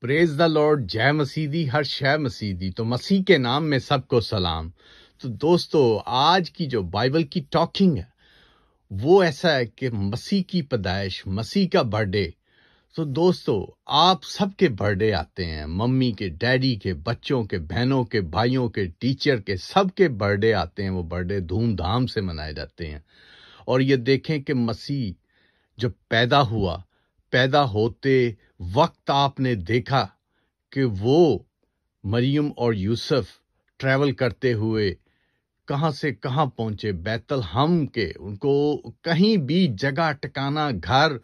praise the Lord जय मसीदी हर शय मसीदी तो मसीह के नाम में सबको सलाम तो दोस्तों आज की जो बाइबल की टॉकिंग है वो ऐसा है कि मसीह की पैदाइश मसीह का बर्थडे तो दोस्तों आप सबके बर्थडे आते हैं मम्मी के डैडी के बच्चों के बहनों के भाइयों के टीचर के सबके बर्थडे आते हैं वो बर्थडे धूमधाम से मनाए जाते हैं और ये देखें कि मसीह जब पैदा हुआ पैदा होते वक्त आपने देखा कि वो मरियम और यूसुफ ट्रैवल करते हुए कहाँ से कहाँ पहुंचे बैतल हम के उनको कहीं भी जगह टिकाना घर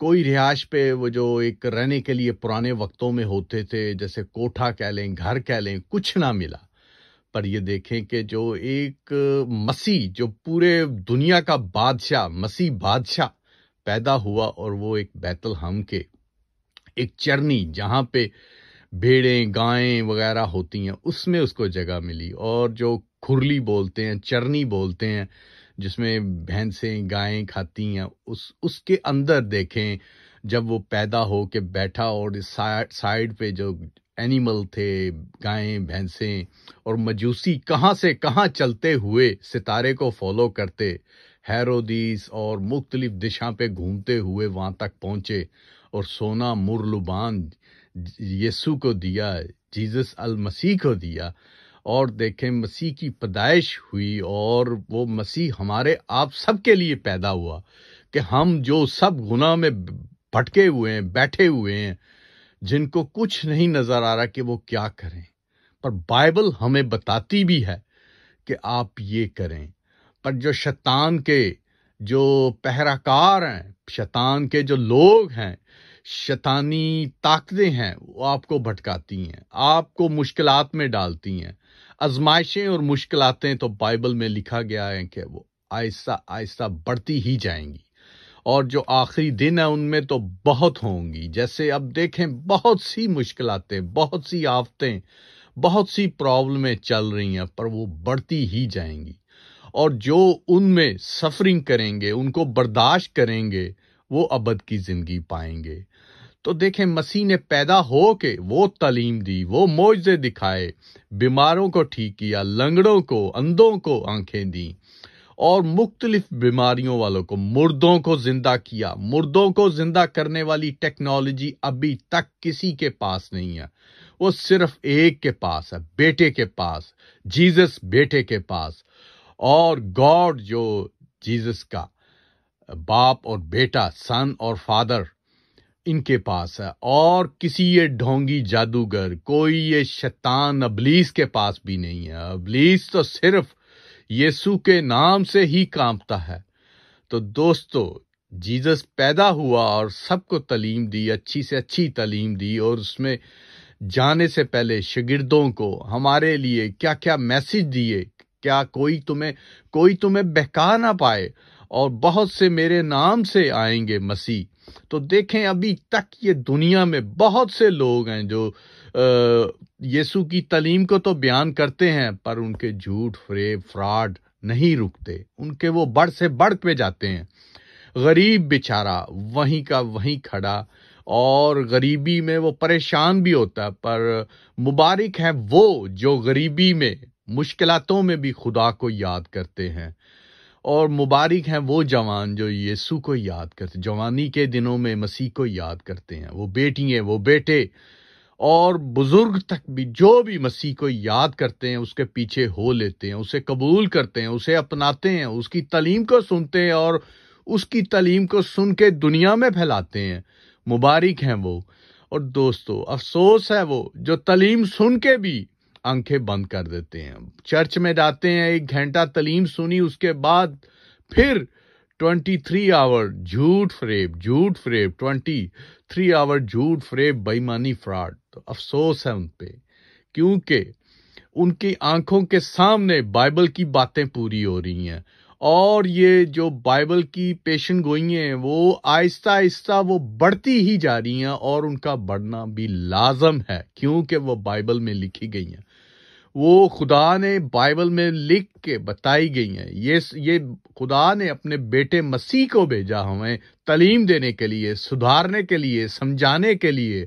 कोई रिहाइश पे वो जो एक रहने के लिए पुराने वक्तों में होते थे जैसे कोठा कह लें घर कह लें कुछ ना मिला पर ये देखें कि जो एक मसीह जो पूरे दुनिया का बादशाह मसीह बादशाह पैदा हुआ और वो एक बैतल हम के एक चरनी जहाँ पे भेड़ें गायें वगैरह होती हैं उसमें उसको जगह मिली और जो खुरली बोलते हैं चरनी बोलते हैं जिसमें भैंसें गायें खाती हैं उस उसके अंदर देखें जब वो पैदा हो के बैठा और साइड साइड पे जो एनिमल थे गायें भैंसें और मजूसी कहाँ से कहाँ चलते हुए सितारे को फॉलो करते हैरोदीस और मुख्तलिफ दिशा पे घूमते हुए वहाँ तक पहुँचे और सोना मुरलुबान यीशु को दिया जीसस अल मसीह को दिया और देखें मसीह की पैदाइश हुई और वो मसीह हमारे आप सबके लिए पैदा हुआ कि हम जो सब गुनाह में भटके हुए हैं बैठे हुए हैं जिनको कुछ नहीं नजर आ रहा कि वो क्या करें पर बाइबल हमें बताती भी है कि आप ये करें पर जो शैतान के जो पहराकार हैं शैतान के जो लोग हैं शैतानी ताकतें हैं वो आपको भटकाती हैं आपको मुश्किलात में डालती हैं आजमाइशें और मुश्किलातें तो बाइबल में लिखा गया है कि वो आहिस्ता आहिस्ता बढ़ती ही जाएंगी और जो आखिरी दिन है उनमें तो बहुत होंगी जैसे अब देखें बहुत सी मुश्किलातें बहुत सी आफतें बहुत सी प्रॉब्लमें चल रही हैं पर वो बढ़ती ही जाएंगी और जो उनमें सफरिंग करेंगे उनको बर्दाश्त करेंगे वो अबद की जिंदगी पाएंगे तो देखें मसीह ने पैदा हो के वो तालीम दी वो मुआवजे दिखाए बीमारों को ठीक किया लंगड़ों को अंधों को आंखें दी और मुख्तलिफ बीमारियों वालों को मुर्दों को जिंदा किया मुर्दों को जिंदा करने वाली टेक्नोलॉजी अभी तक किसी के पास नहीं है वो सिर्फ एक के पास है बेटे के पास जीसस बेटे के पास और गॉड जो जीसस का बाप और बेटा सन और फादर इनके पास है और किसी ये ढोंगी जादूगर कोई ये शैतान अबलीस के पास भी नहीं है अबलीस तो सिर्फ यीशु के नाम से ही कांपता है तो दोस्तों जीसस पैदा हुआ और सबको तलीम दी अच्छी से अच्छी तलीम दी और उसमें जाने से पहले शगिर्दों को हमारे लिए क्या क्या मैसेज दिए क्या कोई तुम्हें कोई तुम्हें बहका ना पाए और बहुत से मेरे नाम से आएंगे मसीह तो देखें अभी तक ये दुनिया में बहुत से लोग हैं जो यीशु की तलीम को तो बयान करते हैं पर उनके झूठ फ्रेब फ्रॉड नहीं रुकते उनके वो बढ़ से बढ़ पे जाते हैं गरीब बेचारा वहीं का वहीं खड़ा और गरीबी में वो परेशान भी होता है पर मुबारक है वो जो गरीबी में मुश्किलों में भी खुदा को याद करते हैं और मुबारक हैं वो जवान जो यीशु को याद करते जवानी के दिनों में मसीह को याद करते हैं वो बेटियाँ वो बेटे और बुज़ुर्ग तक भी जो भी मसीह को याद करते हैं उसके पीछे हो लेते हैं उसे कबूल करते हैं उसे अपनाते हैं उसकी तलीम को सुनते हैं और उसकी तलीम को सुन के दुनिया में फैलाते हैं मुबारक हैं वो और दोस्तों अफसोस है वो जो तलीम सुन के भी आंखें बंद कर देते हैं चर्च में जाते हैं एक घंटा तलीम सुनी उसके बाद फिर ट्वेंटी थ्री आवर झूठ फ्रेब झूठ फ्रेब ट्वेंटी थ्री आवर झूठ फ्रेब बेईमानी फ्रॉड तो अफसोस है उन क्योंकि उनकी आंखों के सामने बाइबल की बातें पूरी हो रही हैं और ये जो बाइबल की पेशन गोई हैं वो आहिस्ता आहिस्ता वो बढ़ती ही जा रही हैं और उनका बढ़ना भी लाजम है क्योंकि वो बाइबल में लिखी गई हैं वो खुदा ने बाइबल में लिख के बताई गई हैं ये ये खुदा ने अपने बेटे मसीह को भेजा हमें तलीम देने के लिए सुधारने के लिए समझाने के लिए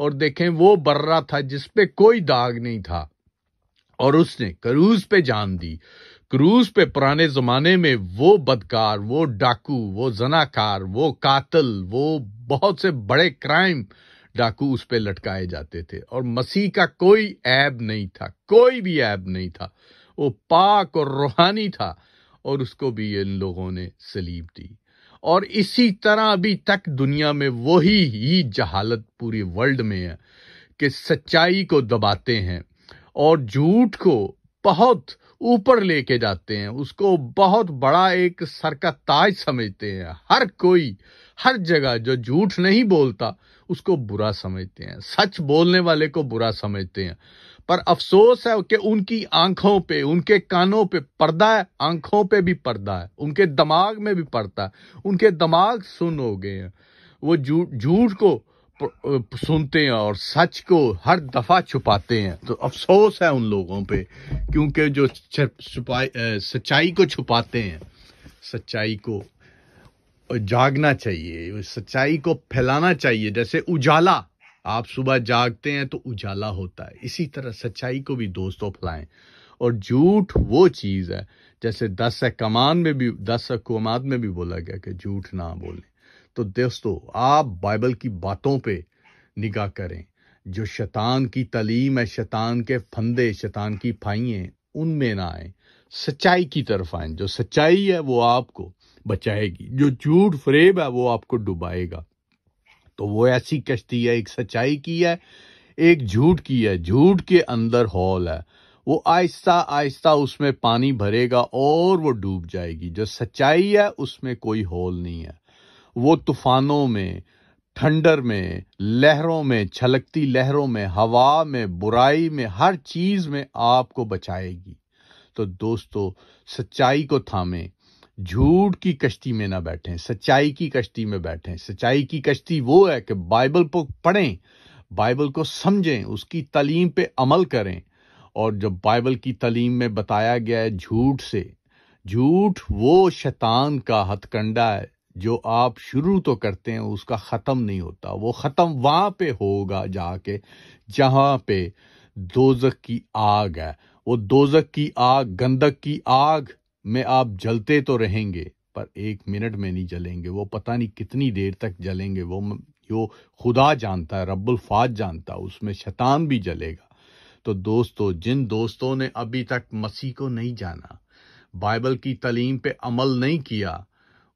और देखें वो बर्रा था जिस कोई दाग नहीं था और उसने क्रूज पे जान दी क्रूज पे पुराने जमाने में वो बदकार वो डाकू वो जनाकार वो कातल वो बहुत से बड़े क्राइम डाकू उस पर लटकाए जाते थे और मसीह का कोई ऐब नहीं था कोई भी ऐब नहीं था वो पाक और रूहानी था और उसको भी इन लोगों ने सलीब दी और इसी तरह अभी तक दुनिया में वही ही जहालत पूरी वर्ल्ड में है कि सच्चाई को दबाते हैं और झूठ को बहुत ऊपर लेके जाते हैं उसको बहुत बड़ा एक सर का ताज समझते हैं हर कोई हर जगह जो झूठ नहीं बोलता उसको बुरा समझते हैं सच बोलने वाले को बुरा समझते हैं पर अफसोस है कि उनकी आंखों पे उनके कानों पे पर्दा है आंखों पे भी पर्दा है उनके दिमाग में भी पर्दा है उनके दिमाग सुन हो गए हैं वो झूठ झूठ को सुनते हैं और सच को हर दफा छुपाते हैं तो अफसोस है उन लोगों पे क्योंकि जो छुपाई सच्चाई को छुपाते हैं सच्चाई को जागना चाहिए उस सच्चाई को फैलाना चाहिए जैसे उजाला आप सुबह जागते हैं तो उजाला होता है इसी तरह सच्चाई को भी दोस्तों फैलाएं और झूठ वो चीज़ है जैसे दस कमान में भी दस हकूमत में भी बोला गया कि झूठ ना बोलें तो दोस्तों आप बाइबल की बातों पे निगाह करें जो शैतान की तलीम है शैतान के फंदे शैतान की फाइयें उनमें ना आए सच्चाई की तरफ आए जो सच्चाई है वो आपको बचाएगी जो झूठ फरेब है वो आपको डुबाएगा तो वो ऐसी कश्ती है एक सच्चाई की है एक झूठ की है झूठ के अंदर हॉल है वो आहिस्ता आहिस्ता उसमें पानी भरेगा और वो डूब जाएगी जो सच्चाई है उसमें कोई हॉल नहीं है वो तूफानों में ठंडर में लहरों में छलकती लहरों में हवा में बुराई में हर चीज में आपको बचाएगी तो दोस्तों सच्चाई को थामे झूठ की कश्ती में ना बैठें सच्चाई की कश्ती में बैठें सच्चाई की कश्ती वो है कि बाइबल को पढ़ें बाइबल को समझें उसकी तलीम पे अमल करें और जब बाइबल की तलीम में बताया गया है झूठ से झूठ वो शैतान का हथकंडा है जो आप शुरू तो करते हैं उसका ख़त्म नहीं होता वो ख़त्म वहां पे होगा जाके जहां पे दोजक की आग है वो दोजक की आग गंदक की आग में आप जलते तो रहेंगे पर एक मिनट में नहीं जलेंगे वो पता नहीं कितनी देर तक जलेंगे वो जो खुदा जानता है रब्बुल फाज जानता है उसमें शैतान भी जलेगा तो दोस्तों जिन दोस्तों ने अभी तक मसीह को नहीं जाना बाइबल की तलीम पे अमल नहीं किया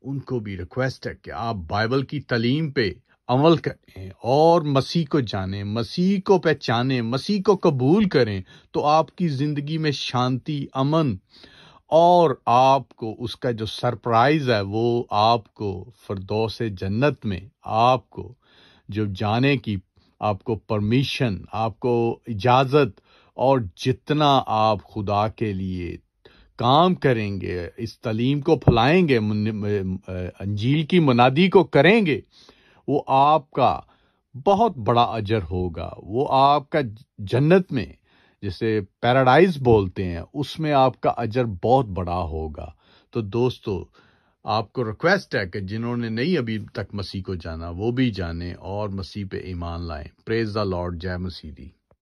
उनको भी रिक्वेस्ट है कि आप बाइबल की तलीम पे अमल करें और मसीह को जानें मसीह को पहचानें मसीह को कबूल करें तो आपकी ज़िंदगी में शांति अमन और आपको उसका जो सरप्राइज़ है वो आपको फरदौ से जन्नत में आपको जो जाने की आपको परमिशन आपको इजाज़त और जितना आप खुदा के लिए काम करेंगे इस तलीम को फैलाएंगे अंजील की मुनादी को करेंगे वो आपका बहुत बड़ा अजर होगा वो आपका जन्नत में जिसे पैराडाइज बोलते हैं उसमें आपका अजर बहुत बड़ा होगा तो दोस्तों आपको रिक्वेस्ट है कि जिन्होंने नहीं अभी तक मसीह को जाना वो भी जाने और मसीह पे ईमान लाएं प्रेज द लॉर्ड जय मसीदी